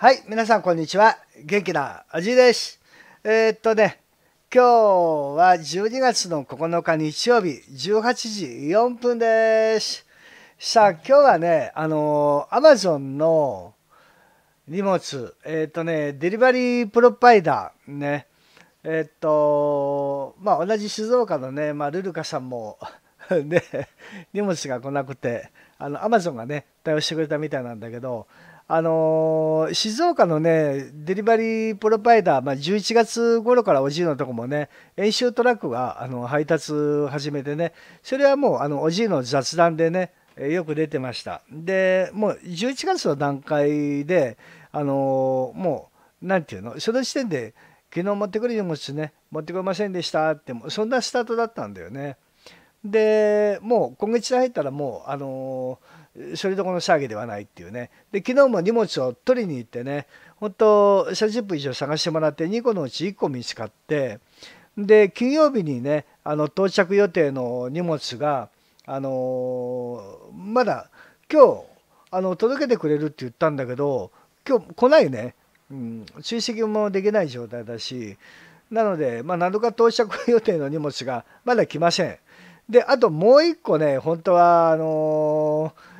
はい、皆さんこんにちは。元気なおじいです。えー、っとね、今日は12月の9日日曜日18時4分です。さあ、今日はね、あのアマゾンの荷物、えー、っとね、デリバリープロパイダーね、えっと、まあ、同じ静岡のね、まあ、ルルカさんも ね、荷物が来なくて、あの、アマゾンがね、対応してくれたみたいなんだけど、あのー、静岡のね、デリバリープロバイダー、まあ、11月頃からおじいのとこもね、演習トラックがあの配達始めてね、それはもうあのおじいの雑談でね、よく出てました。で、もう11月の段階で、あのー、もう、なんていうの、その時点で、昨日持ってくる荷物ね、持ってこませんでしたって、そんなスタートだったんだよね。で、もう今月入ったらもう、あのー処理どころの騒ぎではないっていうねで昨日も荷物を取りに行ってね本当30分以上探してもらって2個のうち1個見つかってで金曜日にねあの到着予定の荷物があのー、まだ今日あの届けてくれるって言ったんだけど今日来ないね、うん、追跡もできない状態だしなので、まあ、7日到着予定の荷物がまだ来ません。であともう一個ね本当はあのー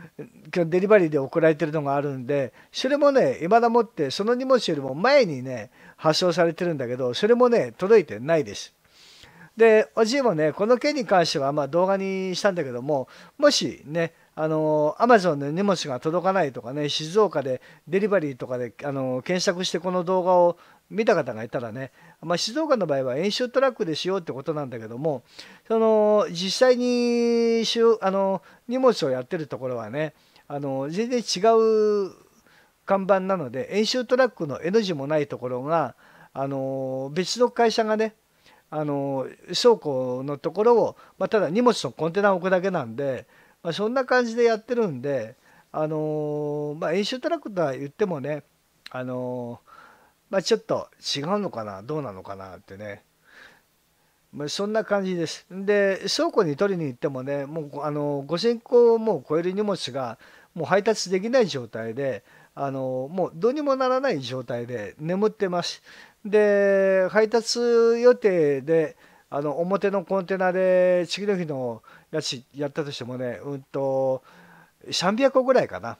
デリバリーで送られてるのがあるんでそれもねいまだ持ってその荷物よりも前にね発送されてるんだけどそれもね届いてないです。でおじいもねこの件に関してはま動画にしたんだけどももしねあの Amazon で荷物が届かないとかね静岡でデリバリーとかで、あの検索してこの動画を見た方がいたらね、まあ、静岡の場合は演習トラックでしようってことなんだけどもその実際にしゅあの荷物をやってるところはねあの全然違う看板なので演習トラックの絵の字もないところがあの別の会社がねあの倉庫のところを、まあ、ただ荷物のコンテナを置くだけなんで、まあ、そんな感じでやってるんで、あのまあ、演習トラックとは言ってもね、あのまあ、ちょっと違うのかなどうなのかなってね、まあ、そんな感じです。で倉庫に取りに行ってもねもうあの5,000個も超える荷物がもう配達できない状態であのもうどうにもならない状態で眠ってます。で配達予定であの表のコンテナで次の日のやつやったとしてもねうんと300個ぐらいかな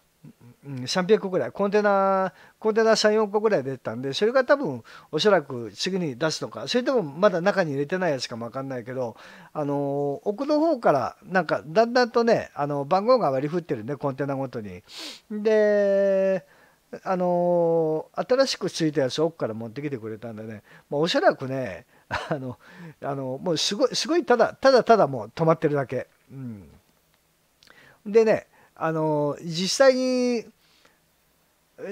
うん、300個ぐらい、コンテナ、コンテナ3、4個ぐらい出てたんで、それが多分、おそらく次に出すのか、それともまだ中に入れてないやつかも分かんないけど、あの奥の方から、なんか、だんだんとね、あの番号が割り振ってるね、コンテナごとに。で、あの新しくついたやつを奥から持ってきてくれたんでね、まあ、おそらくね、あの、あのもうすごい、すごい、ただ、ただただもう止まってるだけ。うん。でね、あの実際に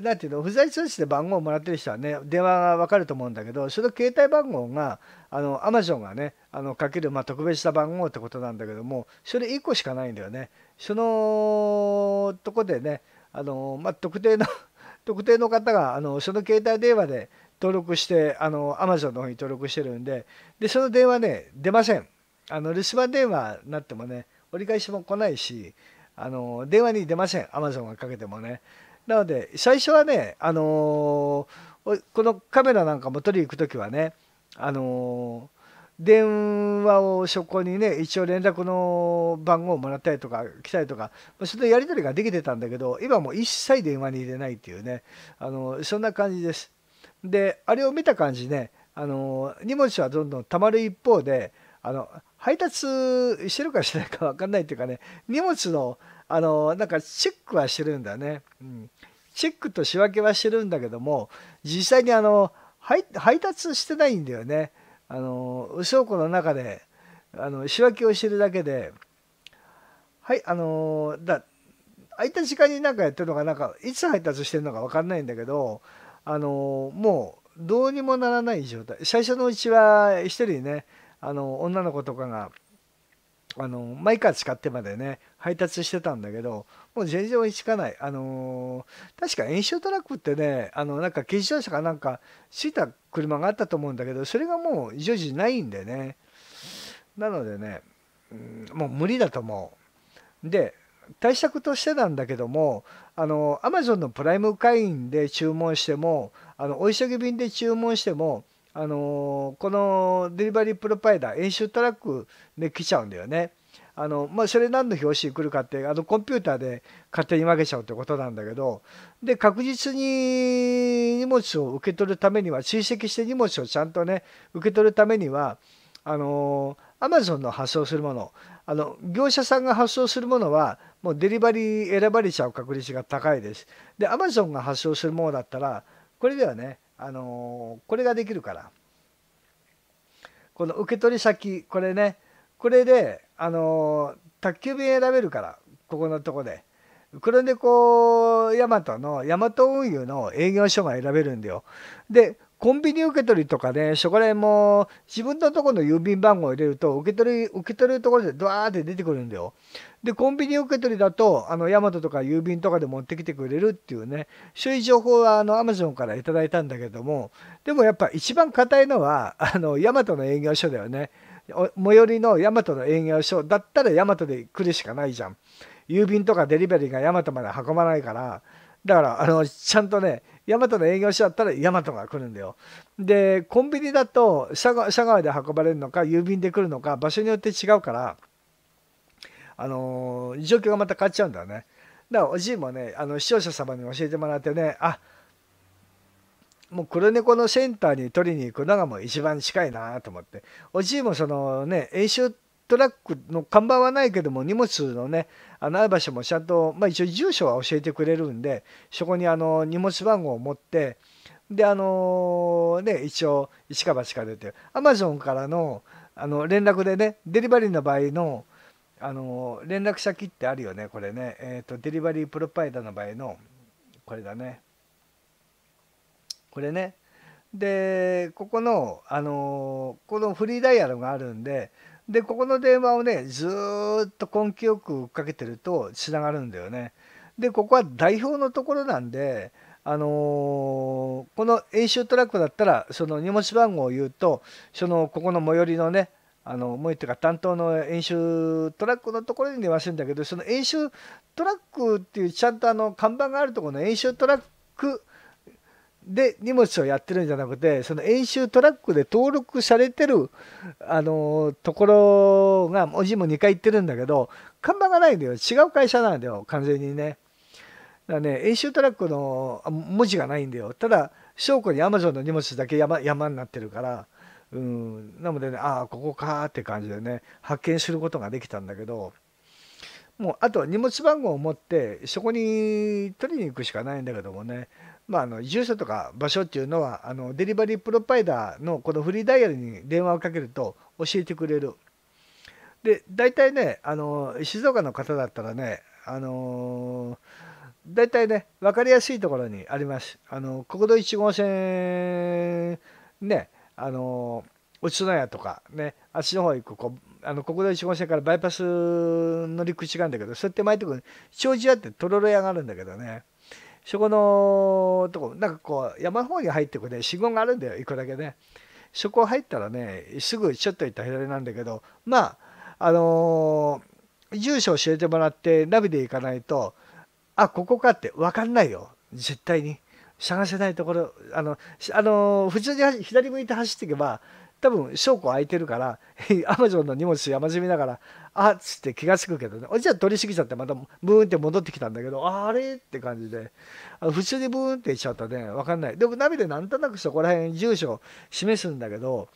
何ていうの不在通知で番号をもらってる人はね電話が分かると思うんだけどその携帯番号があの Amazon がねあのかける、まあ、特別な番号ってことなんだけどもそれ1個しかないんだよねそのとこでねあの、まあ、特定の 特定の方があのその携帯電話で登録してあの Amazon の方に登録してるんででその電話ね出ませんあの留守番電話になってもね折り返しも来ないしあの電話に出ませんアマゾンがかけてもねなので最初はねあのこのカメラなんかも取りに行く時はねあの電話をそこにね一応連絡の番号をもらったりとか来たりとかまそれでやり取りができてたんだけど今も一切電話に入れないっていうねあのそんな感じですであれを見た感じねあの荷物はどんどんたまる一方であの配達してるかしてないか分かんないっていうかね荷物のあのなんかチェックはしてるんだよね、うん、チェックと仕分けはしてるんだけども実際にあの配達してないんだよねあの倉庫の中であの仕分けをしてるだけではいあのだ空いた時間になんかやってるのがなんかいつ配達してるのか分かんないんだけどあのもうどうにもならない状態最初のうちは1人ねあの女の子とかがあのマイカー使ってまでね配達してたんだけどもう全然追いつかないあのー、確か演習トラックってねあのなんか軽自動車かなんかついた車があったと思うんだけどそれがもう異常時ないんでねなのでね、うん、もう無理だと思うで対策としてなんだけどもあの Amazon のプライム会員で注文してもあのお急ぎ便で注文してもあのこのデリバリープロパイダー演習トラックで来ちゃうんだよね。あのまあ、それ何の表紙に来るかってあのコンピューターで勝手に分けちゃうってことなんだけどで確実に荷物を受け取るためには追跡して荷物をちゃんとね受け取るためにはあのアマゾンの発送するものあの業者さんが発送するものはもうデリバリー選ばれちゃう確率が高いです。でアマゾンが発送するものだったらこれではねあのこれができるからこの受け取り先これねこれで、あの宅急便選べるからここのとこで黒猫ヤマトのヤマト運輸の営業所が選べるんだよでコンビニ受け取りとかね、そこら辺も自分のところの郵便番号を入れると、受け取り、受け取るところでドワーって出てくるんだよ。で、コンビニ受け取りだと、あの、ヤマトとか郵便とかで持ってきてくれるっていうね、そういう情報は、あの、アマゾンからいただいたんだけども、でもやっぱ一番硬いのは、あの、ヤマトの営業所だよね。最寄りのヤマトの営業所だったらヤマトで来るしかないじゃん。郵便とかデリバリーがヤマトまで運ばないから、だからあのちゃんとねヤマトの営業所だったらヤマトが来るんだよ。でコンビニだと社外で運ばれるのか郵便で来るのか場所によって違うからあの状況がまた変わっちゃうんだよね。だからおじいもねあの視聴者様に教えてもらってねあもう黒猫のセンターに取りに行くのがもう一番近いなと思っておじいもそのね演習トラックの看板はないけども荷物のねあのある場所もちゃんと、まあ、一応住所は教えてくれるんでそこにあの荷物番号を持ってであのね一応一か八か出てアマゾンからのあの連絡でねデリバリーの場合のあの連絡先ってあるよねこれね、えーと、とデリバリープロパイダーの場合のこれだねこれねでここの、あのこのフリーダイヤルがあるんででここの電話をねずっと根気よくかけてるとつながるんだよね。でここは代表のところなんで、あのー、この演習トラックだったらその荷物番号を言うとそのここの最寄りのねあのもうっ回いうか担当の演習トラックのところに電話するんだけどその演習トラックっていうちゃんとあの看板があるところの演習トラックで荷物をやってるんじゃなくてその演習トラックで登録されてる、あのところがおじも2回行ってるんだけど看板がないんだよ違う会社なんだよ完全にね。だね演習トラックの文字がないんだよただ証拠にアマゾンの荷物だけ山山になってるからうんなのでねああここかって感じでね発見することができたんだけど。もうあとは荷物番号を持ってそこに取りに行くしかないんだけどもねまあ、あの住所とか場所っていうのはあのデリバリープロパイダーのこのフリーダイヤルに電話をかけると教えてくれる。で大体ねあの静岡の方だったらねあの大体ね分かりやすいところにあります。あの国道1号線ねあの内野屋とかねあっちの方行くこうあの国道1号線からバイパス乗り口があるんだけどそうやって巻いてくる障子屋ってとろろ屋があるんだけどね。そこのとこなんかこう山の方に入ってくね信号があるんだよ行くだけねそこ入ったらねすぐちょっと行った左なんだけどまああのー、住所教えてもらってナビで行かないとあここかって分かんないよ絶対に探せないところあのあのー、普通に左向いて走っていけば多分証拠空いてるから アマゾンの荷物山積みだからあっつって気が付くけどねおじちゃ取り過ぎちゃってまたブーンって戻ってきたんだけどあれって感じで普通にブーンっていっちゃったね分かんないでもナビでなんとなくそこら辺住所示すんだけど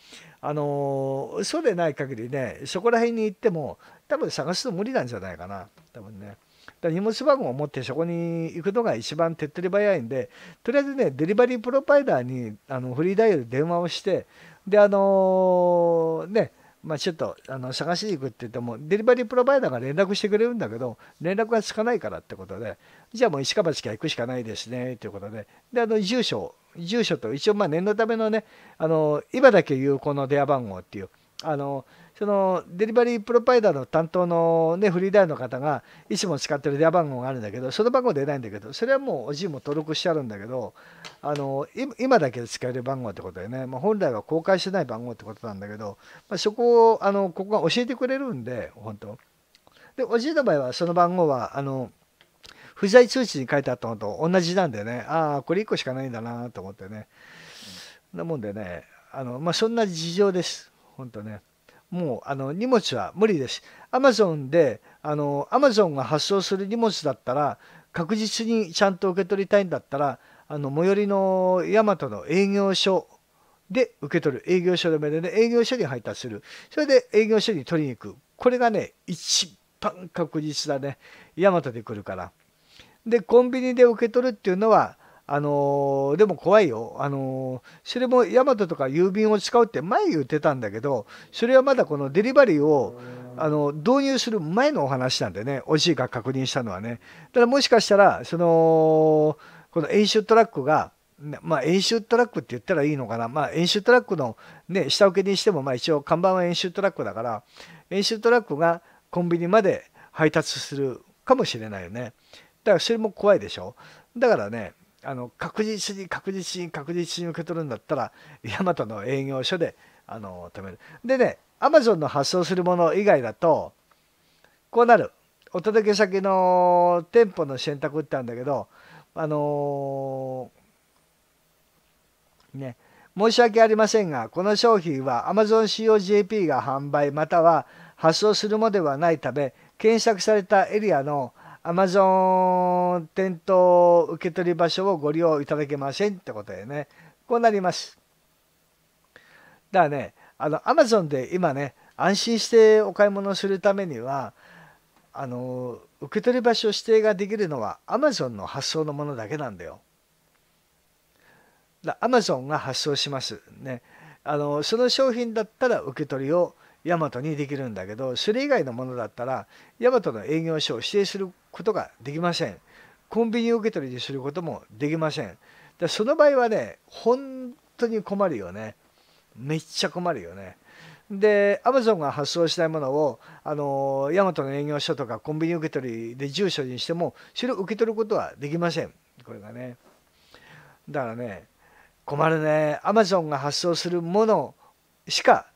あのー、そうでない限りねそこら辺に行っても多分探すの無理なんじゃないかな多分ね。だ荷物番号を持ってそこに行くのが一番手っ取り早いんでとりあえずねデリバリープロバイダーにあのフリーダイヤルで電話をしてであのねまあ、ちょっとあの探しに行くって言ってもデリバリープロバイダーが連絡してくれるんだけど連絡がつかないからってことでじゃあもう石川市から行くしかないですねということでであの住所住所と一応まあ念のためのねあの今だけ有効の電話番号っていうあのそのデリバリープロパイダーの担当の、ね、フリーダイヤルの方がいつも使ってる電話番号があるんだけどその番号出ないんだけどそれはもうおじいも登録してあるんだけどあの今だけ使える番号ってことでね、まあ、本来は公開してない番号ってことなんだけど、まあ、そこをあのここが教えてくれるんで本当でおじいの場合はその番号はあの不在通知に書いてあったのと同じなんでねああこれ1個しかないんだなと思ってね、うん、なもんでねあの、まあ、そんな事情です本当ね。もうあの荷物は無理です。アマゾンで、あのアマゾンが発送する荷物だったら、確実にちゃんと受け取りたいんだったら、あの最寄りのヤマトの営業所で受け取る。営業所の目でね、営業所に配達する。それで営業所に取りに行く。これがね、一番確実だね。ヤマトで来るから。で、コンビニで受け取るっていうのは、あのー、でも怖いよ。あのー、それもヤマトとか郵便を使うって前言ってたんだけど、それはまだこのデリバリーを、あの導入する前のお話なんでね、おじいが確認したのはね。ただもしかしたら、その、この演習トラックが、まあ、演習トラックって言ったらいいのかな、まあ、演習トラックの、ね、下請けにしても、まあ、一応看板は演習トラックだから、演習トラックがコンビニまで配達するかもしれないよね。だからそれも怖いでしょ。だからね、あの確実に確実に確実に受け取るんだったら ヤマトの営業所であの止めるでねアマゾンの発送するもの以外だとこうなるお届け先の店舗の選択ってあるんだけどあのー、ね申し訳ありませんがこの商品は AmazonCOJP が販売または発送するものではないため検索されたエリアのアマゾン店頭受取場所をご利用いただけませんってことでね、こうなります。だからね、あの、アマゾンで今ね、安心してお買い物するためには、あの、受取場所指定ができるのはアマゾンの発送のものだけなんだよ。だ Amazon が発送します。ね。あの、その商品だったら受け取りをヤマトにできるんだけど、それ以外のものだったら、ヤマトの営業所を指定することができません。コンビニ受け取りにすることもできません。だその場合はね、本当に困るよね。めっちゃ困るよね。で、アマゾンが発送したいものを、あの、ヤマトの営業所とかコンビニ受け取りで住所にしても、それを受け取ることはできません。これがね。だからね、困るね。アマゾンが発送するものしか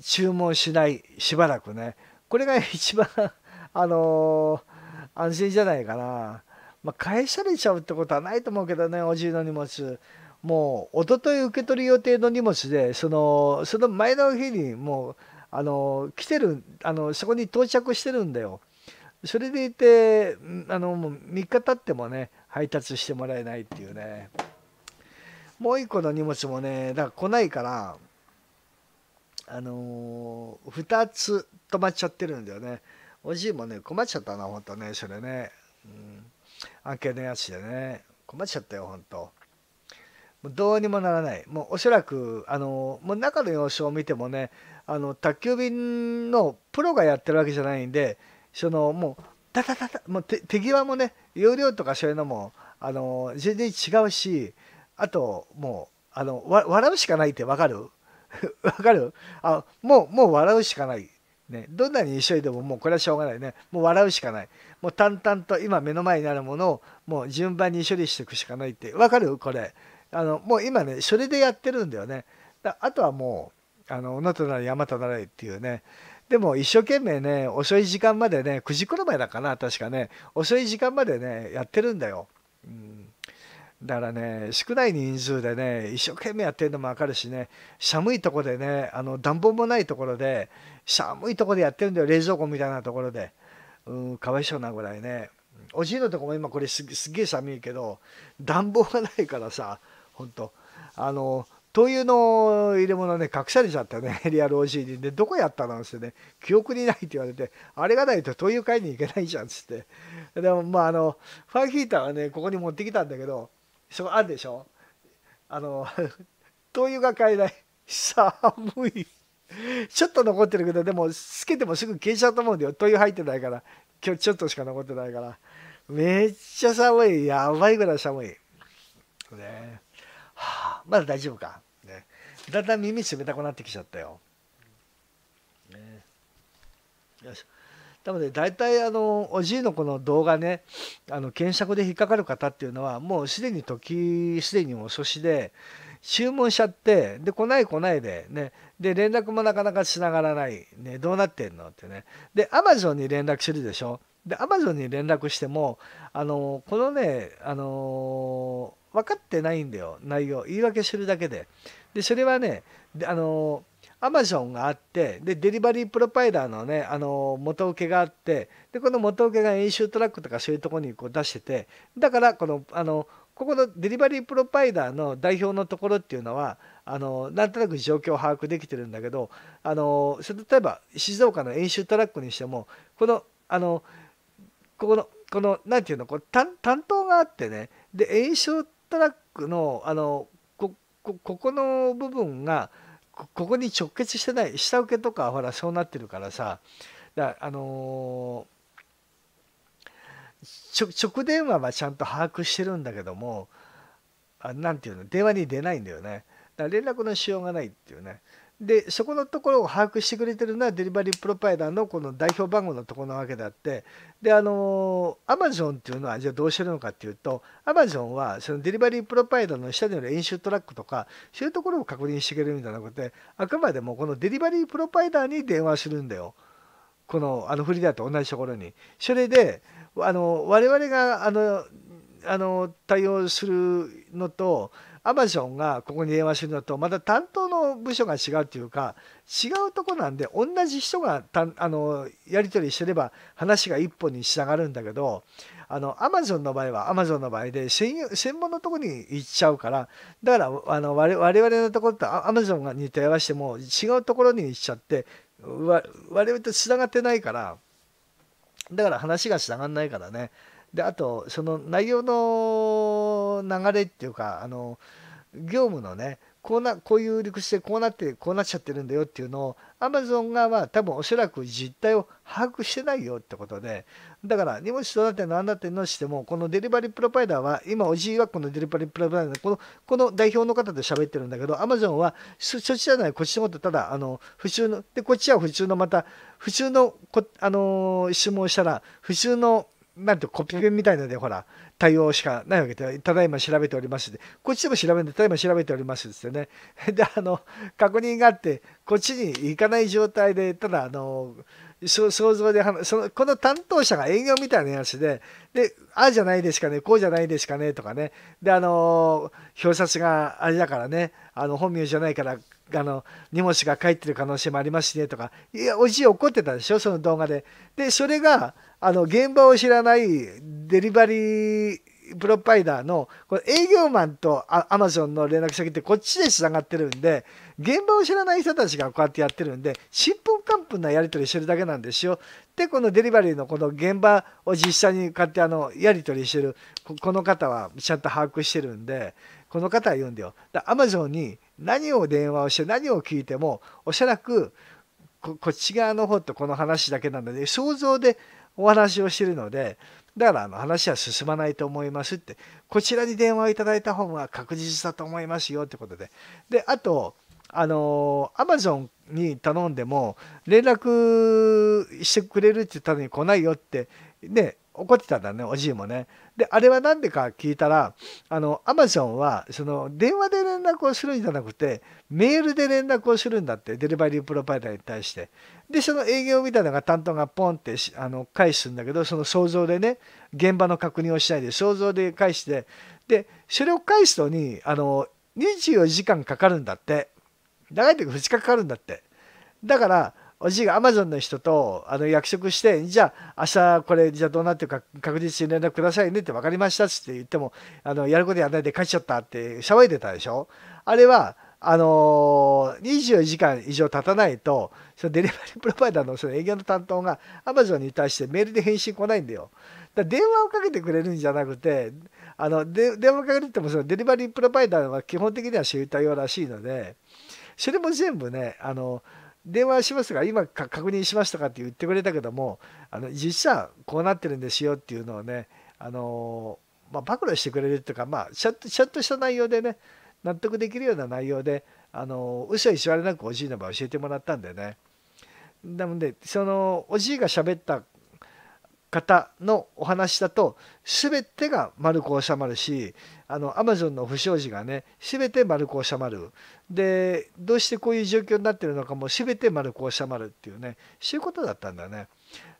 注文しない、しばらくね。これが一番、あのー安心じゃないかな。まあ、返されちゃうってことはないと思うけどね、おじいの荷物。もう、一昨日受け取る予定の荷物で、その、その前の日に、もう、あの、来てる、あの、そこに到着してるんだよ。それでいて、あの、もう3日経ってもね、配達してもらえないっていうね。もう1個の荷物もね、だから来ないから、あのー、2つ止まっちゃってるんだよね。美しいもんね、困っちゃったな、本当ね、それね。うん。案件のやつでね、困っちゃったよ、本当もうどうにもならない。もうおそらく、あの、もう中の様子を見てもね、あの、宅急便のプロがやってるわけじゃないんで、その、もう、たたたもう手手際もね、容量とかそういうのも、あの、全然違うし、あと、もう、あの、笑うしかないってわかる わかるあ、もう、もう笑うしかない。ね、どんなに急いでももうこれはしょうがないねもう笑うしかないもう淡々と今目の前にあるものをもう順番に処理していくしかないって分かるこれあのもう今ねそれでやってるんだよねだあとはもうあの「野となり山となれ」っていうねでも一生懸命ね遅い時間までね9時頃前だかな確かね遅い時間までねやってるんだよ。うんだからね、少ない人数でね、一生懸命やってるのも分かるしね、寒いとこでね、あの暖房もないところで、寒いとこでやってるんだよ冷蔵庫みたいなところでうんかわいそうなぐらいねおじいのとこも今これすげえ寒いけど暖房がないからさほんとあの灯油の入れ物ね隠されちゃったね リアルおじいにでどこやったのっってね記憶にないって言われてあれがないと灯油買いに行けないじゃんっつってでもまああのファンヒーターはねここに持ってきたんだけどそこあるでしょあの 灯油が買えない寒いちょっと残ってるけど、でも、つけてもすぐ消えちゃうと思うんだよ。灯油入ってないから。今日ちょっとしか残ってないから。めっちゃ寒い。やばいぐらい寒い。ねはあ、まだ大丈夫か。ね、だんだん耳冷たくなってきちゃったよ。ね、よし。多分ね、大体あの、おじいの子の動画ね、あの検索で引っかかる方っていうのは、もうすでに時、すでに遅しで、注文しちゃってで来ない来ないでねで連絡もなかなかしながらない、ね、どうなってんのってねでアマゾンに連絡するでしょでアマゾンに連絡してもあのこのねあの分かってないんだよ内容言い訳するだけででそれはねあのアマゾンがあってでデリバリープロパイダーのねあの元請けがあってでこの元請けが演習トラックとかそういうとこにこう出しててだからこのあのここのデリバリープロパイダーの代表のところっていうのはあのなんとなく状況を把握できてるんだけどあの例えば静岡の演習トラックにしてもこのあのここのこの何て言うのこれ担当があってねで演習トラックのあのこここの部分がここに直結してない下請けとかほらそうなってるからさだあのー直電話はちゃんと把握してるんだけども何て言うの電話に出ないんだよねだから連絡のしようがないっていうねでそこのところを把握してくれてるのはデリバリープロパイダーのこの代表番号のところなわけであってであのアマゾンっていうのはじゃあどうしてるのかっていうとアマゾンはそのデリバリープロパイダーの下にある演習トラックとかそういうところを確認してくれるんじゃなくてあくまでもこのデリバリープロパイダーに電話するんだよこのあのフリーダーと同じところに。それであの我々があのあの対応するのとアマゾンがここに電話するのとまた担当の部署が違うというか違うとこなんで同じ人がたあのやり取りしてれば話が一本につながるんだけどあのアマゾンの場合はアマゾンの場合で専門のとこに行っちゃうからだからあの我々のところとアマゾンに電話合わせても違うところに行っちゃって我々とつながってないから。だから話がつながんないからねであとその内容の流れっていうかあの業務のねこうなこういう理屈でこうなってこうなっちゃってるんだよっていうのをアマゾン側は多分おそらく実態を把握してないよってことでだから荷物どうなって何だってのしてもこのデリバリープロバイダーは今おじいはこのデリバリープロバイダーこのこの代表の方と喋ってるんだけどアマゾンはそっちじゃないこっちのことただあの普通のでこっちは普通のまた普通のこあの質問したら普通のなんてコピペみたいなので、ほら、対応しかないわけで、ただいま調べておりますで、こっちでも調べで、ただいま調べておりますですよね。で、あの、確認があって、こっちに行かない状態で、ただ、あの、想像でそのこの担当者が営業みたいなやつででああじゃないですかねこうじゃないですかねとかねであの表札があれだからねあの本名じゃないからあの荷物が返ってる可能性もありますしねとかいやおじい怒ってたでしょその動画で。でそれがあの現場を知らないデリバリープロパイダーのこの営業マンとアマゾンの連絡先ってこっちでつながってるんで現場を知らない人たちがこうやってやってるんでちんぷんかんぷんなやり取りしてるだけなんですよ。でこのデリバリーのこの現場を実際にこうやってあのやり取りしてるこの方はちゃんと把握してるんでこの方は言うんだよ。アマゾンに何を電話をして何を聞いてもおそらくこっち側の方とこの話だけなので想像でお話をしてるのでだからあの話は進まないと思いますってこちらに電話をいただいた方が確実だと思いますよってことでであとあのアマゾンに頼んでも連絡してくれるって言ったのに来ないよってね怒ってたんだねおじいもね。であれは何でか聞いたらあのアマゾンはその電話で連絡をするんじゃなくてメールで連絡をするんだってデリバリープロバイダーに対して。でその営業みたいなのが担当がポンってあの返すんだけどその想像でね現場の確認をしないで想像で返してでそれを返すのにあの24時間かかるんだって。長い時2日かかるんだってだからおじいがアマゾンの人とあの約束してじゃあ明日これじゃあどうなってるか確実に連絡くださいねって分かりましたって言ってもあのやることやらないで帰っちゃったって騒いでたでしょあれはあの24時間以上経たないとそのデリバリープロバイダーのその営業の担当がアマゾンに対してメールで返信来ないんだよ。だ電話をかけてくれるんじゃなくてあので電話をかけてもそのデリバリープロバイダーは基本的には知りた応ようらしいので。それも全部ねあの電話しますが今確認しましたかって言ってくれたけどもあの実はこうなってるんですよっていうのをねあの、まあ、暴露してくれるっていうか、まあ、ちゃんとちゃんとした内容でね納得できるような内容であの嘘偽りなくおじいの場教えてもらったんでね。なのでそのおじいが喋った方のお話だと全てが丸く収まるしあのアマゾンの不祥事がね全て丸く収まるでどうしてこういう状況になってるのかも全て丸く収まるっていうねそういうことだったんだね。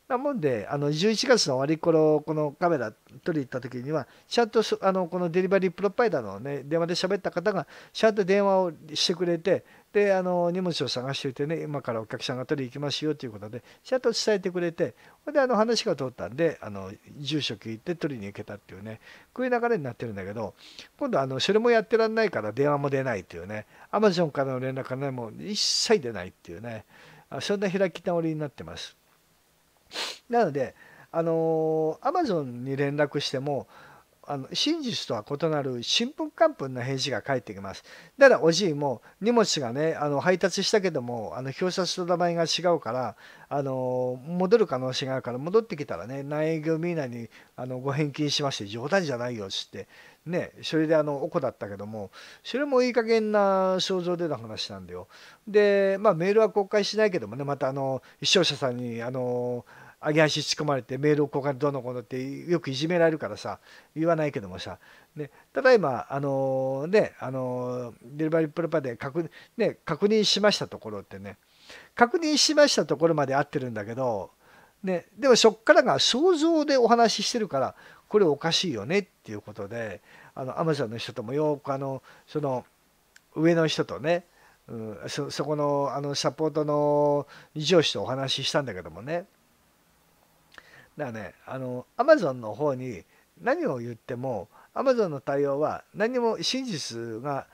なもんであの11月の終わり頃このカメラ取り行った時にはちゃんとあのこのデリバリープロパイダーのね電話で喋った方がちゃんと電話をしてくれてであの荷物を探しておいてね今からお客さんが取りに行きますよということでちゃんと伝えてくれてほんであの話が通ったんであの住所聞いて取りに行けたっていうねこういう流れになってるんだけど今度あのそれもやってらんないから電話も出ないっていうねアマゾンからの連絡が、ね、もう一切出ないっていうねそんな開き直りになってます。なのであの Amazon に連絡してもあの真実とは異なる新聞官文の返事が返ってきます。だからおじいも荷物がねあの配達したけどもあの表札と名前が違うからあの戻る可能性があるから戻ってきたらね内営業見ーなにあのご返金しまして冗談じゃないよっつってねそれであのおこだったけどもそれもいい加減な症状での話なんだよ。でまあメールは公開しないけどもねまたあの視聴者さんにあの揚げ足仕込まれてメールを交換どうのこうのってよくいじめられるからさ言わないけどもさ、ね、ただいまあのねあのデリバリープロパで確,、ね、確認しましたところってね確認しましたところまで合ってるんだけど、ね、でもそっからが想像でお話ししてるからこれおかしいよねっていうことであのアマゾンの人ともよくあのその上の人とねうん、そそこのあのサポートの上司とお話ししたんだけどもねだからねあの Amazon の方に何を言っても Amazon の対応は何も真実が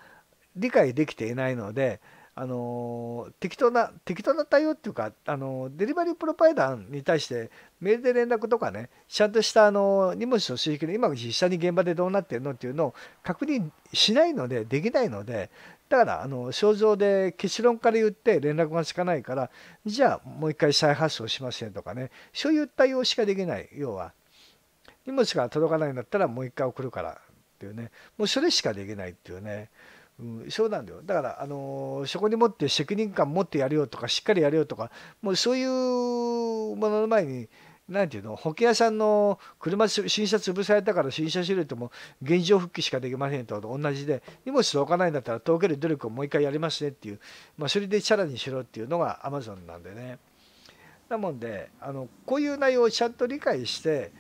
理解できていないのであの適当な適当な対応っていうかあのデリバリープロパイダーに対してメールで連絡とかねちゃんとしたあの荷物の収益で今実際に現場でどうなってるのっていうのを確認しないのでできないのでだからあの症状で結論から言って連絡がつかないからじゃあもう一回再発送しませんとかねそういう対応しかできない要は荷物が届かないんだったらもう一回送るからっていうねもうそれしかできないっていうね。うん、そうなんだよだから、あのそこに持って責任感持ってやるよとかしっかりやるよとかもうそういうものの前に何ていうの保険屋さんの車新車潰されたから新車種類とも現状復帰しかできませんと同じで荷物届かないんだったら届ける努力をもう一回やりますねっていう、まあ、それでチャラにしろっていうのがアマゾンなんでねなもんであのこういう内容をちゃんと理解して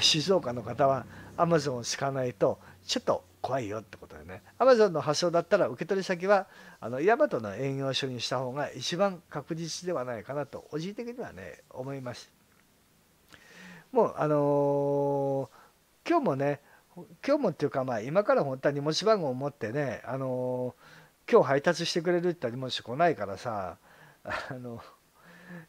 静岡の方は Amazon を使わないとちょっと怖いよってことだよね。Amazon の発送だったら受け取り先はあのヤマトの営業所にした方が一番確実ではないかなとおじい的にはね思います。もうあのー、今日もね今日もっていうかまあ今から本当は荷物番号を持ってねあのー、今日配達してくれるって荷物来ないからさあの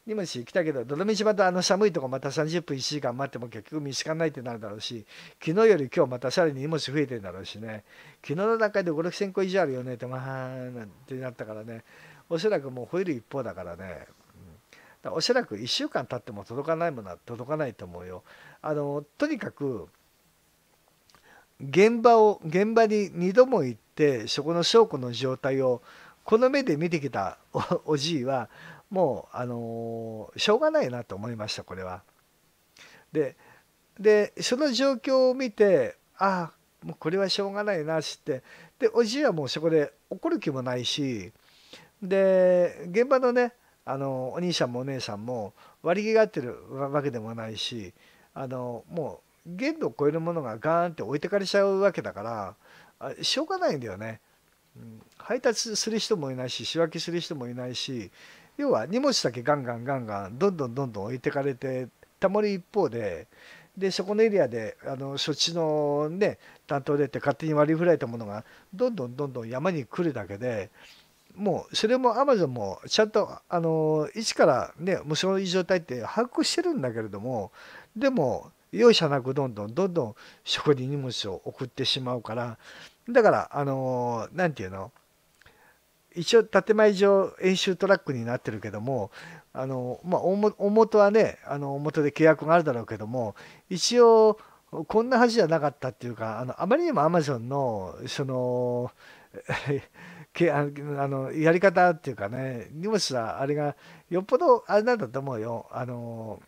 荷物来たけどどの道またあの寒いとこまた30分1時間待っても結局見つかんないってなるだろうし昨日より今日またさらに荷物増えてるだろうしね昨日の段階で5 6 0 0 0個以上あるよねってまあなんてなったからねおそらくもう吠える一方だからねおそらく1週間経っても届かないものは届かないと思うよ。あのとにかく現場を現場に2度も行ってそこの証拠の状態をこの目で見てきた おじいはもうあのしょうがないなと思いましたこれは。ででその状況を見てああもうこれはしょうがないなってでおじいはもうそこで怒る気もないしで現場のねあのお兄さんもお姉さんも割り切がってるわけでもないしあのもう限度を超えるものがガーンって置いてかれちゃうわけだからしょうがないんだよね。配達する人もいないし仕分けする人もいないし要は荷物だけガンガンガンガンどんどんどんどん置いてかれてたまる一方ででそこのエリアであの処置のね担当でって勝手に割り振られたものがどんどんどんどん山に来るだけでもうそれもアマゾンもちゃんとあの一からねもうその、いう状態って把握してるんだけれどもでも容赦なくどんどんどんどんそこに荷物を送ってしまうからだからあの何て言うの一応建前上演習トラックになってるけどもあの、まあ、大元はねあの大元で契約があるだろうけども一応こんな恥じゃなかったっていうかあのあまりにもアマゾンのそのけあのやり方っていうかね荷物はあれがよっぽどあれなんだと思うよあの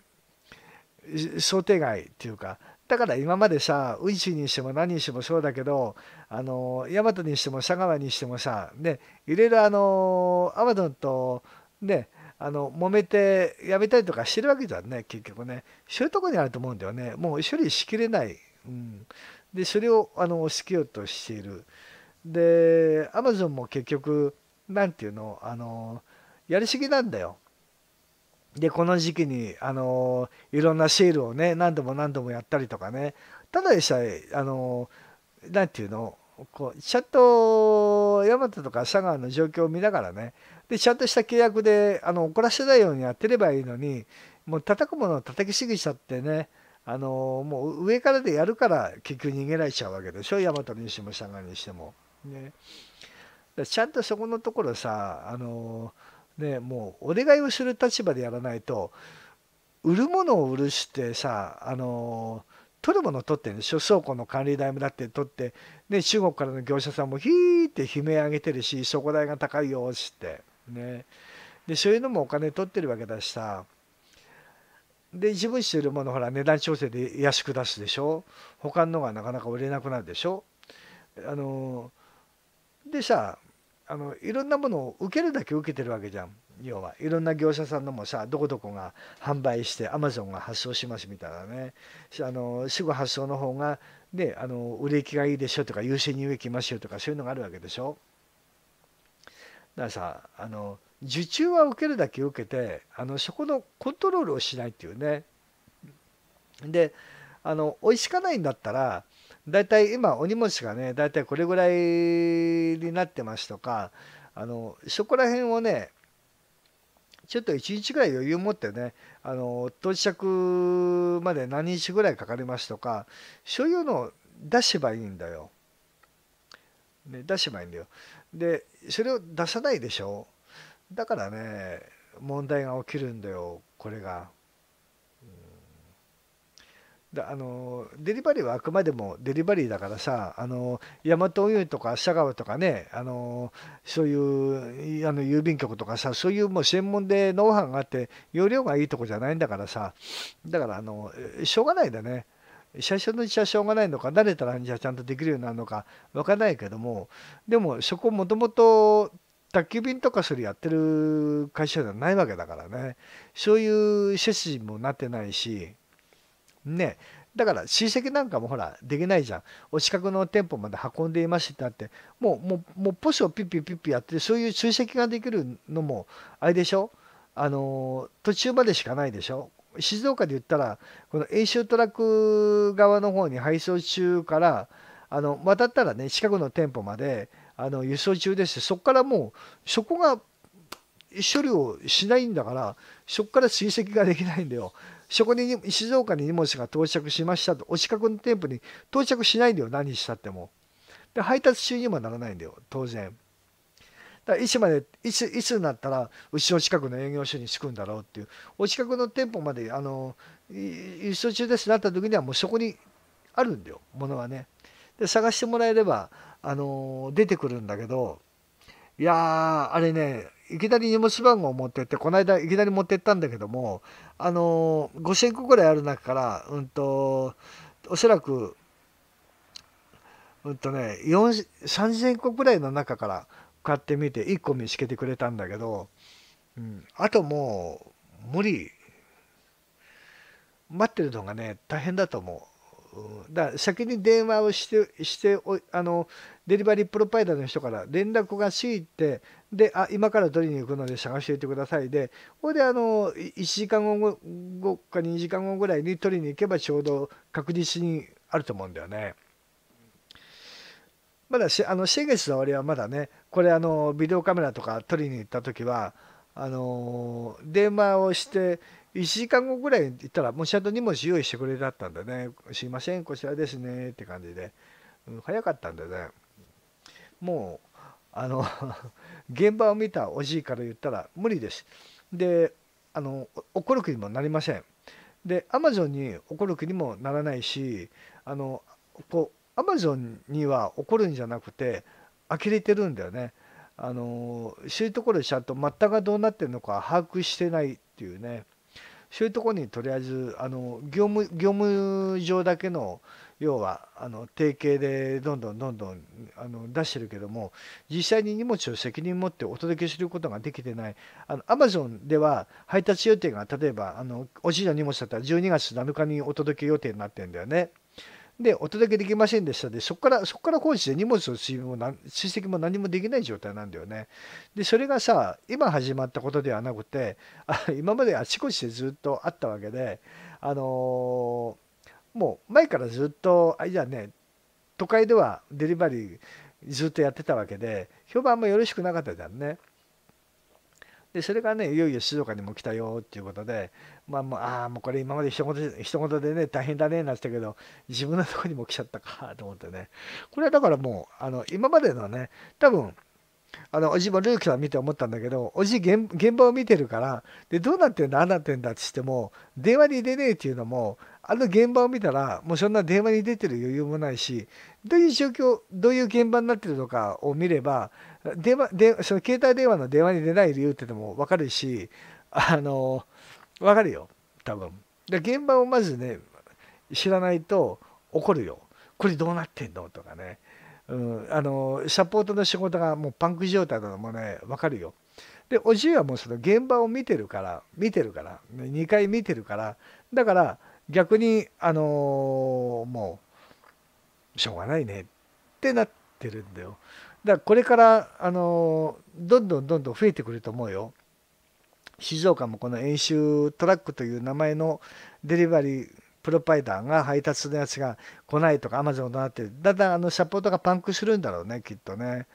想定外っていうかだから今までさ宇宙にしても何にしてもそうだけどあの大和にしても佐川にしてもさねいろいろあのアマゾンとねあの揉めてやめたりとかしてるわけじゃんね結局ねそういうとこにあると思うんだよねもう処理しきれない、うん、でそれをあの押し切ようとしている。で、アマゾンも結局、なんていうの、あの、やりすぎなんだよ。で、この時期に、あの、いろんなシールをね、何度も何度もやったりとかね、ただでさえ、あの、なんていうの、こうちゃんとヤマトとか佐川の状況を見ながらねでちゃんとした契約であの怒らせないようにやってればいいのにもう叩くものを叩きすぎちゃってねあのもう上からでやるから結局逃げられちゃうわけでしょヤマトにしても佐川にしても。ね。ちゃんとそこのところさあのねもうお願いをする立場でやらないと売るものを売るしてさあの取るものを取ってるでしょ倉庫の管理代もだって取って、ね、中国からの業者さんもヒーって悲鳴上げてるしそこ代が高いよっつってねでそういうのもお金取ってるわけだしさで自分してるものほら値段調整で安く出すでしょ他のがなかなか売れなくなるでしょあのーでさあのいろんなものを受けるだけ受けてるわけじゃん要はいろんな業者さんのもさどこどこが販売してアマゾンが発送しますみたいなねあの死後発送の方がねあの売れ行きがいいでしょとか優先に行きますよとかそういうのがあるわけでしょだからさあの受注は受けるだけ受けてあのそこのコントロールをしないっていうねであの追いしかないんだったら大体今お荷物がねだいたいこれぐらいになってますとかあのそこら辺をねちょっと1日ぐらい余裕を持ってねあの到着まで何日ぐらいかかりますとかそういうのを出せばいいんだよ。ね、出せばいいんだよ。でそれを出さないでしょだからね問題が起きるんだよこれが。だあのデリバリーはあくまでもデリバリーだからさあの大和運輸とか佐川とかねあのそういうあの郵便局とかさそういうもう専門でノウハウがあって容量がいいとこじゃないんだからさだからあのしょうがないだね最初のうちはしょうがないのか慣れたらじゃちゃんとできるようになるのか分からないけどもでもそこもともと宅急便とかそれやってる会社じゃないわけだからねそういう設備もなってないしねだから親戚なんかもほらできないじゃんお近くの店舗まで運んでいましたってもうもうもうポスをピッピッピッピやってそういう追跡ができるのもあれでしょあの途中までしかないでしょ静岡で言ったらこの遠州トラック側の方に配送中からあの渡ったらね近くの店舗まであの輸送中ですそこからもうそこが処理をしないんだからそこから追跡ができないんだよそこに静岡に荷物が到着しましたとお近くの店舗に到着しないんだよ何したってもで配達中にもならないんだよ当然だからいつまでいついつになったらうちの近くの営業所に着くんだろうっていうお近くの店舗まであの輸送中ですなった時にはもうそこにあるんだよものはねで探してもらえればあの出てくるんだけどいやあれねいきなり荷物し番号を持ってってこの間いきなり持ってったんだけどもあのー、5,000個ぐらいある中からうんとおそらくうんとね3,000個ぐらいの中から買ってみて1個見つけてくれたんだけど、うん、あともう無理待ってるのがね大変だと思う。だから先に電話をしてしてあのデリバリープロパイダーの人から連絡が強いてであ今から取りに行くので探しておいてくださいでほいであの1時間後か2時間後ぐらいに取りに行けばちょうど確実にあると思うんだよね。まだしあの新月の終わりはまだねこれあのビデオカメラとか撮りに行った時はあの電話をして1時間後ぐらいに行ったらもうちゃんと荷物用意してくれだったんでね「すいませんこちらですね」って感じで、うん、早かったんでね。もうあの 現場を見たおじいから言ったら無理です。であの怒る気にもなりません。でアマゾンに怒る気にもならないしあのこうアマゾンには怒るんじゃなくて呆れてるんだよね。あのそういうところでちゃんと末端がどうなってるのか把握してないっていうねそういうところにとりあえずあの業務業務上だけの要はあのでどんどんどんどんあの出してるけども実際に荷物を責任持ってお届けすることができてないアマ Amazon では配達予定が例えばあのおじいの荷物だったら12月7日にお届け予定になってるんだよね。でお届けできませんでしたでそこからそこから工事で荷物の追も追跡も何もできない状態なんだよね。でそれがさ今始まったことではなくて今まであちこちでずっとあったわけであのーもう前からずっとあいあね都会ではデリバリーずっとやってたわけで評判もよろしくなかったじゃんね。でそれがねいよいよ静岡にも来たよっていうことでまあもうああもうこれ今まで人事人事でね大変だねなってたけど自分のとこにも来ちゃったかと思ってねこれはだからもうあの今までのね多分あのおじもルーキーは見て思ったんだけどおじ現場を見てるからでどうなってんだああなってんだってしても電話に出ねえっていうのもあの現場を見たらもうそんな電話に出てる余裕もないしどういう状況どういう現場になってるのかを見れば電話でその携帯電話の電話に出ない理由ってのも分かるしあの分かるよ多分。で現場をまずね知らないと怒るよ。これどうなってんのとかねうん、あのサポートの仕事がもうパンク状態なのもね分かるよ。でおじいはもうその現場を見てるから見てるから2回見てるからだから逆にあのー、もうしょうがないねってなってるんだよ。だからこれからあのー、どんどんどんどん増えてくると思うよ。静岡もこの演習トラックという名前のデリバリープロパイダーが配達のやつが来ないとかアマゾンとなってだんだんあのサポートがパンクするんだろうねきっとね。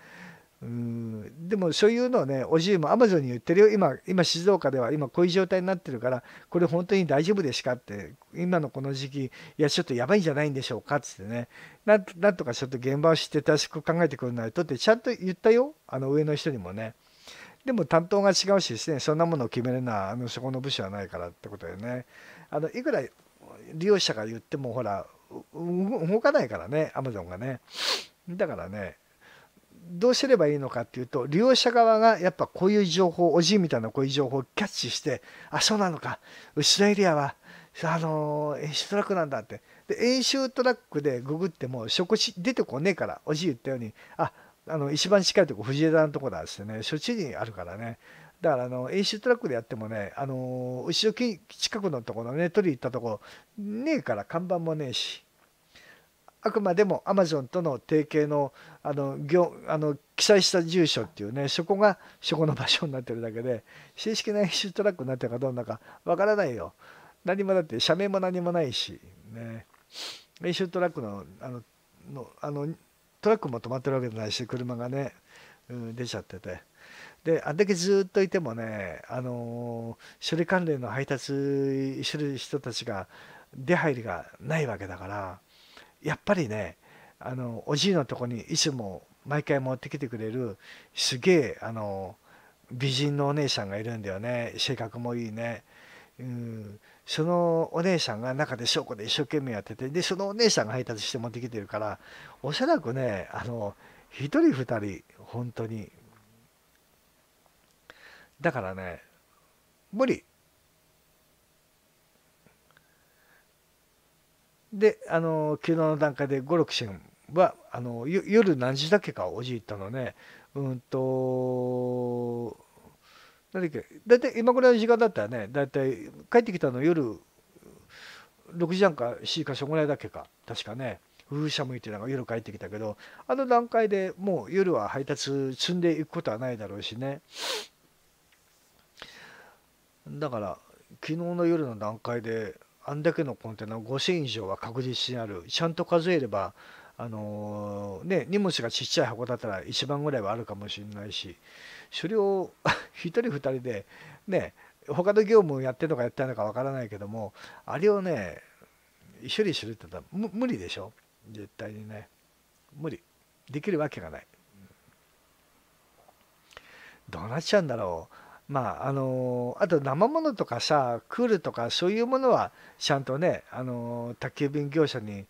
うんでもそういうのをねおじいもアマゾンに言ってるよ今今静岡では今こういう状態になってるからこれ本当に大丈夫ですかって今のこの時期いやちょっとやばいんじゃないんでしょうかっつってねなんとかちょっと現場を知って正しく考えてくれないとってちゃんと言ったよあの上の人にもねでも担当が違うしですねそんなものを決めるのはあのそこの部署はないからってことでねあのいくら利用者が言ってもほら動かないからねアマゾンがねだからねどうすればいいのかっていうと利用者側がやっぱこういう情報おじいみたいなこういう情報をキャッチしてあそうなのか後ろエリアはあの演習トラックなんだってで演習トラックでググっても食事出てこねえからおじい言ったようにああの一番近いとこ藤枝のとこだっつってね処置にあるからねだからあの演習トラックでやってもね、あの後ろ近くのところね取り行ったところねえから看板もねえしあくまでもアマゾンとの提携のあの業あの記載した住所っていうねそこがそこの場所になってるだけで正式な演習トラックになってるかどうなのかわからないよ何もだって社名も何もないしね練習トラックのあののあのトラックも止まってるわけじゃないし車がね、うん、出ちゃってて。であんだけずっといてもね、あの処理関連の配達してる人たちが出入りがないわけだからやっぱりねあのおじいのとこにいつも毎回持ってきてくれるすげえあの美人のお姉さんがいるんだよね性格もいいね。うん、そのお姉さんが中で証拠で一生懸命やっててでそのお姉さんが配達して持ってきてるからおそらくねあの1人2人本当にだからね無理であの昨日の段階で五六品はあの夜何時だっけかおじいったのねうんと何だっけ大体今ぐらいの時間だったらね大体帰ってきたの夜6時なんか4時かそぐらいだっけか確かね風車向いてなんか夜帰ってきたけどあの段階でもう夜は配達積んでいくことはないだろうしねだから昨日の夜の段階であんだけのコンテナ5000以上は確実にあるちゃんと数えればあのー、ね、荷物がちっちゃい箱だったら1番ぐらいはあるかもしれないしそれを1 人2人でね他の業務をやってるのかやってないのかわからないけどもあれをね処理するって言ったら無理でしょ絶対にね無理できるわけがないどうなっちゃうんだろうまああのあと生ものとかさクールとかそういうものはちゃんとね、あの宅急便業者に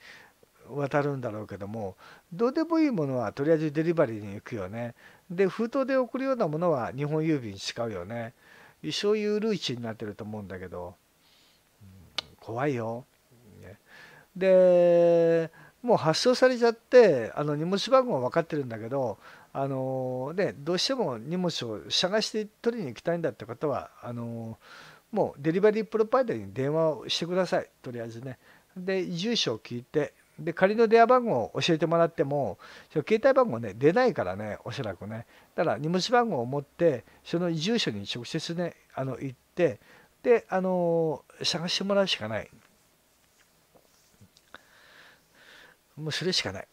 渡るんだろうけどもどうでもいいものはとりあえずデリバリーに行くよねで封筒で送るようなものは日本郵便使うよねそういうルーチになってると思うんだけど、怖いよ。でもう発送されちゃってあの荷物番号は分かってるんだけどあのね、どうしても荷物を探して取りに行きたいんだって方はあのもうデリバリープロパイダーに電話をしてくださいとりあえずねで住所を聞いてで仮の電話番号を教えてもらっても携帯番号ね出ないからねおそらくねだから荷物番号を持ってその住所に直接ねあの行ってであの探してもらうしかないもうそれしかない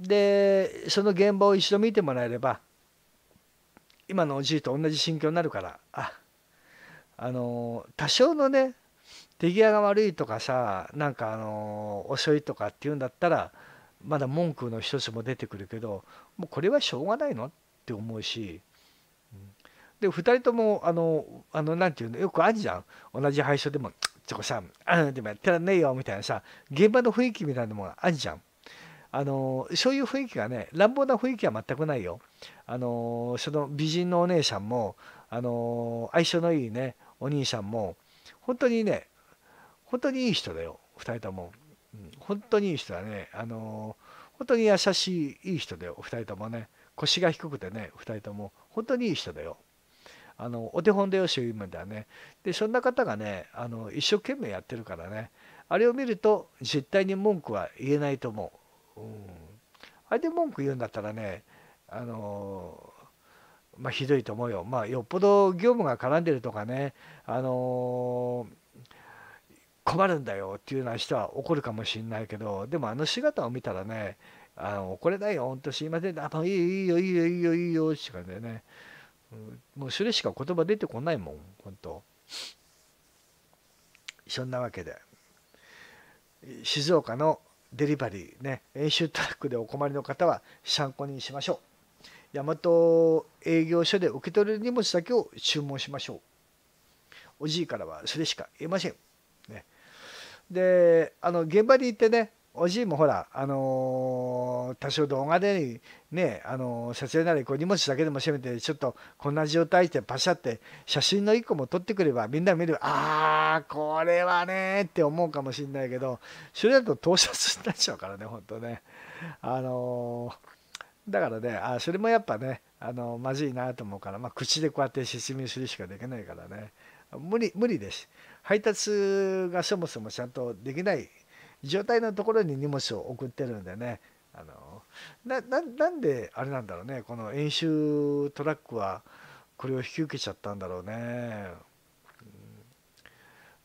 でその現場を一度見てもらえれば今のおじいと同じ心境になるからああの多少のね手際が悪いとかさなんかあの遅いとかっていうんだったらまだ文句の一つも出てくるけどもうこれはしょうがないのって思うしで2人ともあのあのなんていうのよくあるじゃん同じ配送でも「ちょこさんあでもやってらんねえよ」みたいなさ現場の雰囲気みたいなのもあるじゃん。あのそういう雰囲気がね乱暴な雰囲気は全くないよあのその美人のお姉さんもあの相性のいいねお兄さんも本当にね本当にいい人だよ2人とも、うん、本当にいい人だねあの本当に優しいいい人だよ2人ともね腰が低くてね2人とも本当にいい人だよあのお手本でよという意味ではねでそんな方がねあの一生懸命やってるからねあれを見ると絶対に文句は言えないと思ううん、相手文句言うんだったらねあのまあ、ひどいと思うよ、まあ、よっぽど業務が絡んでるとかね、あの困るんだよっていうような人は怒るかもしれないけどでもあの姿を見たらねあの怒れないよ、本当すいません、あのいいよ、いいよ、いいよ、いいよ、しかね、うん、もうそれしか言葉出てこないもん、本当。そんなわけで、静岡のデリバリーね、演習タックでお困りの方は参考にしましょう。ヤマト営業所で受け取れる荷物だけを注文しましょう。おじいからはそれしか言えません。ね、で、あの、現場に行ってね、おじいもほら、あのー、多少動画でね、あのー、撮影なりこう荷物だけでもせめてちょっとこんな状態でパシャって写真の1個も撮ってくればみんな見るああこれはねって思うかもしれないけどそれだと盗撮になっちゃうからねほんとね。あのー、だからねあそれもやっぱね、あのまずいなと思うから、まあ、口でこうやって説明するしかできないからね無理無理です。配達がそもそもちゃんとできない状態のところに荷物を送ってるんでねあのなんであれなんだろうねこの演習トラックはこれを引き受けちゃったんだろうね。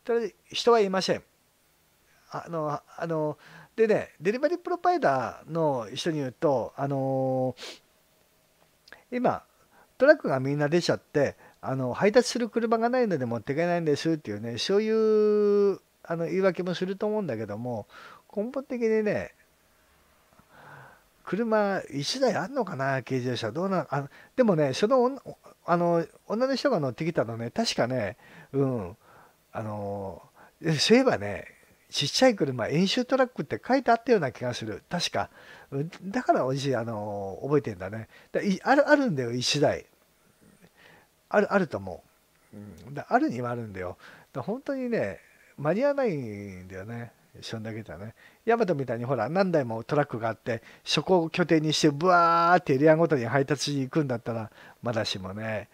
ただ人はいません。あのあのでねデリバリープロパイダーの人に言うとあの今トラックがみんな出ちゃってあの配達する車がないので持っていけないんですっていうねそういうあの言い訳もすると思うんだけども根本的にね車1台あんのかな軽自動車どうなあでもねそのあの女の人が乗ってきたのね確かねうんあのそういえばねちっちゃい車演習トラックって書いてあったような気がする確かだからおじいあの覚えてんだねだあるあるんだよ1台あるあると思う、うん、だあるにはあるんだよだ本当にね間に合わないんだよね一緒だけじゃねヤマトみたいにほら何台もトラックがあってそこを拠点にしてブワーってエリアごとに配達に行くんだったらまだしもね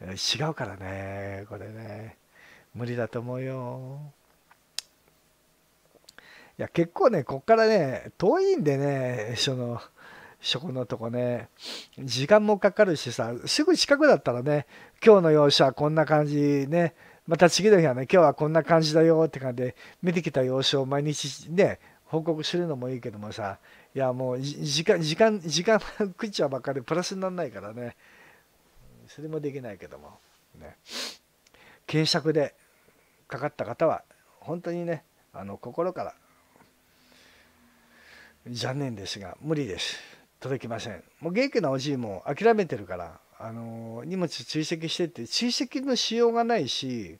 違うからねこれね無理だと思うよいや結構ねこっからね遠いんでねそのそこのとこね時間もかかるしさすぐ近くだったらね今日の容赦はこんな感じねまた次の日はね、今日はこんな感じだよって感じで、見てきた様子を毎日ね、報告するのもいいけどもさ、いやもう時間、時間、時間食っちゃうばっかりプラスにならないからね、それもできないけども、ね、軽食でかかった方は、本当にね、あの心から、残念ですが、無理です。届きません。もう元気なおじいも諦めてるから、あの荷物追跡してって追跡のしようがないし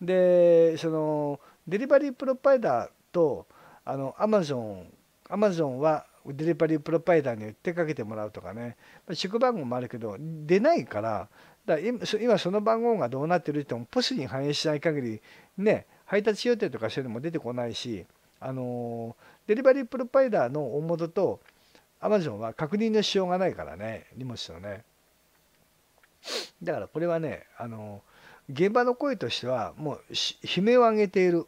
でそのデリバリープロパイダーとあのアマゾンアマゾンはデリバリープロパイダーに売ってかけてもらうとかね宿番号もあるけど出ないからだから今その番号がどうなってるってもポスに反映しない限りね配達予定とかそういうのも出てこないしあのデリバリープロパイダーの大元とアマゾンは確認のしようがないからね荷物のね。だからこれはねあの現場の声としてはもう悲鳴を上げている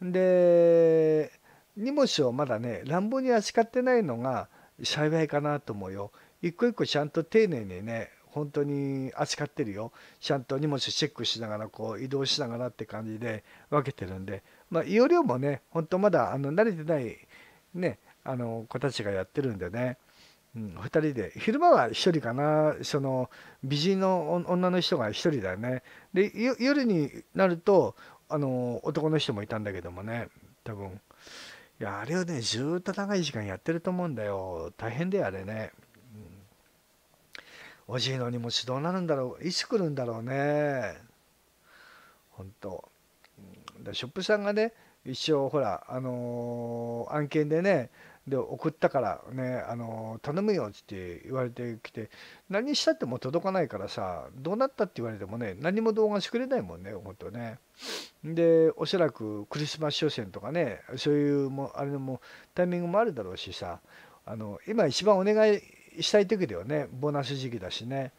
で荷物をまだね乱暴に扱ってないのが幸いかなと思うよ一個一個ちゃんと丁寧にね本当に扱ってるよちゃんと荷物チェックしながらこう移動しながらって感じで分けてるんでまあ容量もね本当まだあの慣れてないねあの子たちがやってるんでねうん、2人で昼間は1人かなその美人の女の人が1人だよねで夜になるとあの男の人もいたんだけどもね多分いやあれをねずっと長い時間やってると思うんだよ大変だよあれね、うん、おじいの荷物どうなるんだろういつ来るんだろうね本当ショップさんがね一応ほらあのー、案件でねで送ったからねあの頼むよって言われてきて何したっても届かないからさどうなったって言われてもね何も動画してくれないもんね本当ね。でおそらくクリスマス商戦とかねそういうもあれのもタイミングもあるだろうしさあの今一番お願いしたい時だよねボーナス時期だしね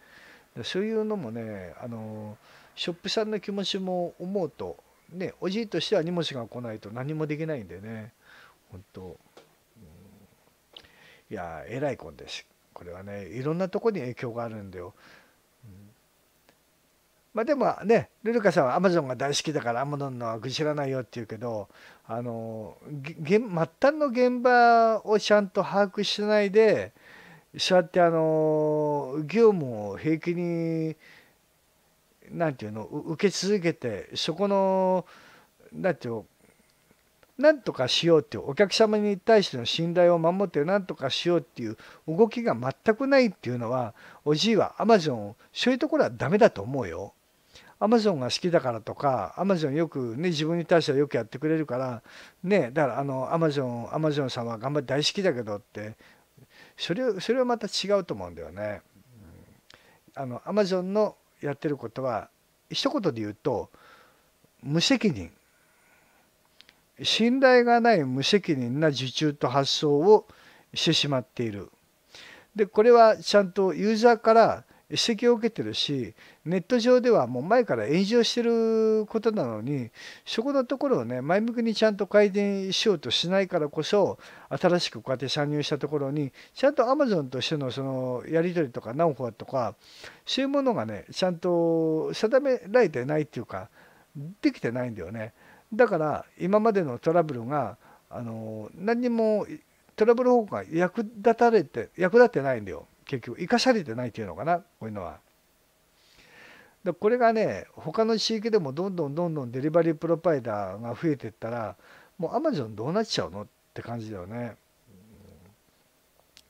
そういうのもねあのショップさんの気持ちも思うとねおじいとしては荷物が来ないと何もできないんでね本当。いやえらいこんですこれはねいろんなとこに影響があるんだよ。まあ、でもねルルカさんはアマゾンが大好きだからアマゾンの愚知らないよって言うけどあの末端の現場をちゃんと把握しないでそうやってあの業務を平気に何て言うの受け続けてそこの何て言うの何とかしようってお客様に対しての信頼を守って何とかしようっていう動きが全くないっていうのはおじいはアマゾンそういうところはダメだと思うよ。アマゾンが好きだからとかアマゾンよくね自分に対してはよくやってくれるからねだからあのアマゾンアマゾンさんは頑張って大好きだけどってそれそれはまた違うと思うんだよね。あのアマゾンのやってることは一言で言うと無責任信頼がない無責任な受注と発想をしてしまっている。でこれはちゃんとユーザーから指摘を受けてるしネット上ではもう前から炎上してることなのにそこのところをね前向きにちゃんと改善しようとしないからこそ新しくこうやって参入したところにちゃんと Amazon としてのそのやり取りとかナンフォとかそういうものがねちゃんと定められてないっていうかできてないんだよね。だから今までのトラブルがあの何にもトラブル方向が役立たれて役立ってないんだよ結局生かされてないっていうのかなこういうのは。これがね他の地域でもどんどんどんどんデリバリープロパイダーが増えてったらもうアマゾンどうなっちゃうのって感じだよね。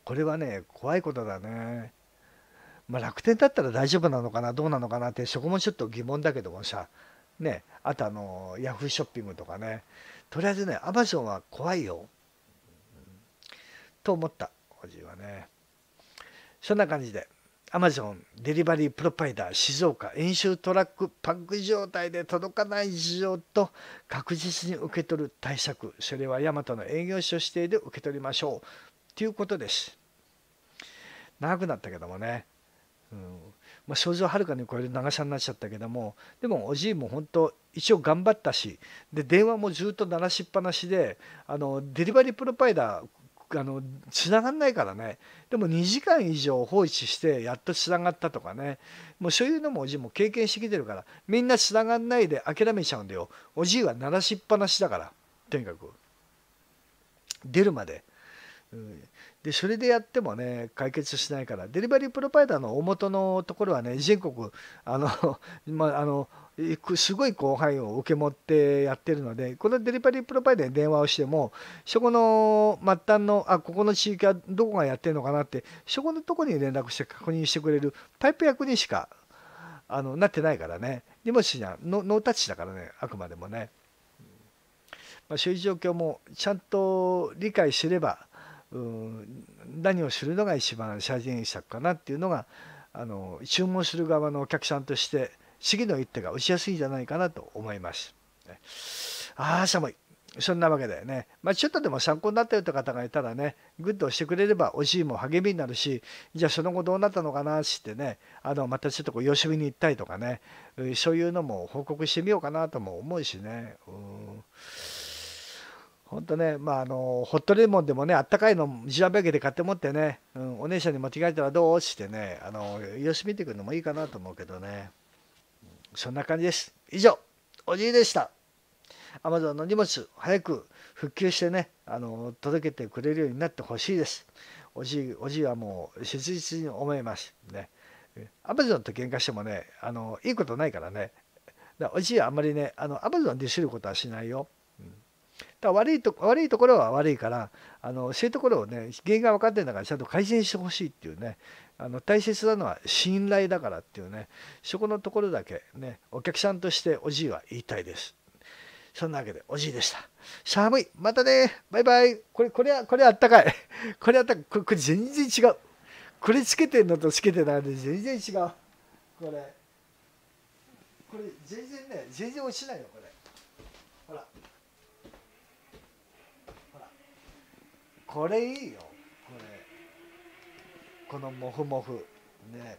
これはね怖いことだね。まあ、楽天だったら大丈夫なのかなどうなのかなってそこもちょっと疑問だけどもさね、あとあのヤフーショッピングとかねとりあえずねアマゾンは怖いよ、うん、と思ったじいはねそんな感じでアマゾンデリバリープロパイダー静岡演習トラックパック状態で届かない事情と確実に受け取る対策それはヤマトの営業所指定で受け取りましょうということです長くなったけどもね、うん、まあ、症状はるかに超える長さになっちゃったけどもでもおじいも本当一応頑張ったしで電話もずっと鳴らしっぱなしであのデリバリープロパイダーあの繋がんないからねでも2時間以上放置してやっと繋がったとかねもうそういうのもおじいも経験してきてるからみんな繋がんないで諦めちゃうんだよおじいは鳴らしっぱなしだからとにかく出るまで、うん、でそれでやってもね解決しないからデリバリープロパイダーの大元のところはね全国あの まああのすごい広範囲を受け持ってやってるのでこのデリバリープロパイダーに電話をしてもそこの末端のあここの地域はどこがやってるのかなってそこのとこに連絡して確認してくれるタイプ役にしかあのなってないからね荷物じゃノノータッチだからねあくまでもね、まあ、そういう状況もちゃんと理解すれば何をするのが一番最善策かなっていうのがあの注文する側のお客さんとして次の一手が打ちやすいんじゃないかなと思います。ああ寒いそんなわけだよね。まあ、ちょっとでも参考になったよって方がいたらね、グッと押してくれれば、おじいも励みになるし、じゃあその後どうなったのかなってね、あのまたちょっとこう吉見に行ったりとかね、そういうのも報告してみようかなとも思うしね。うん本当ね、まあ、あの、ホットレモンでもね、あったかいの調べ上て買って持ってね、うん、お姉ちゃんに間違えたらどうしてね、あの、よし見てくるのもいいかなと思うけどね。そんな感じです。以上、おじいでした。アマゾンの荷物、早く復旧してね、あの、届けてくれるようになってほしいです。おじい、おじいはもう、切実に思います。ね。アマゾンと喧嘩してもね、あの、いいことないからね。だおじいはあんまりね、あの、アマゾンディスることはしないよ。だ悪いと悪いところは悪いからあのそういうところをね原因が分かってるんだからちゃんと改善してほしいっていうねあの大切なのは信頼だからっていうねそこのところだけねお客さんとしておじいは言いたいです。そんなわけでおじいでした。寒い。またね。バイバイ。これ、これは、これあったかい。これあったかい。これ、これ全然違う。これつけてんのとつけてないので全然違う。これ。これ全然ね、全然落ちないよ、これ。これいいよこれこのモフモフね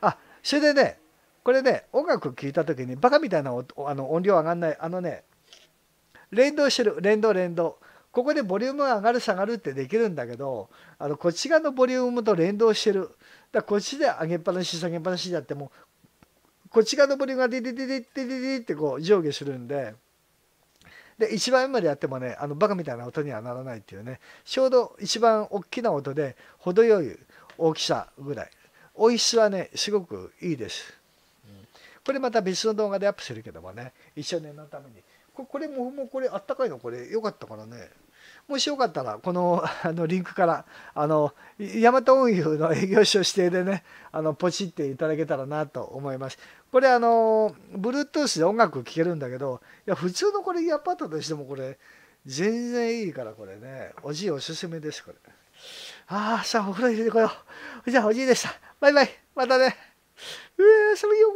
あそれでねこれね音楽聴いた時にバカみたいなあの音量上がんないあのね連動してる連動連動ここでボリュームが上がる下がるってできるんだけどあのこっち側のボリュームと連動してるだこっちで上げっぱなし下げっぱなしじゃってもこっち側のボリュームがディディディディディディってこう上下するんで。で一番上までやってもねあのバカみたいな音にはならないっていうねちょうど一番大きな音で程よい大きさぐらい音質はねすごくいいです、うん、これまた別の動画でアップするけどもね一緒に念のためにこれももうこれあったかいのこれよかったからねもしよかったらこの あのリンクからあのヤマト運輸の営業所指定でねあのポチっていただけたらなと思います。これあの Bluetooth で音楽聴けるんだけどいや普通のこれイヤパッドとしてもこれ全然いいからこれねおじいおすすめですこれ。ああさあお風呂入れてこよう。じゃあおじいでした。バイバイ。またね。うえ寒いよ。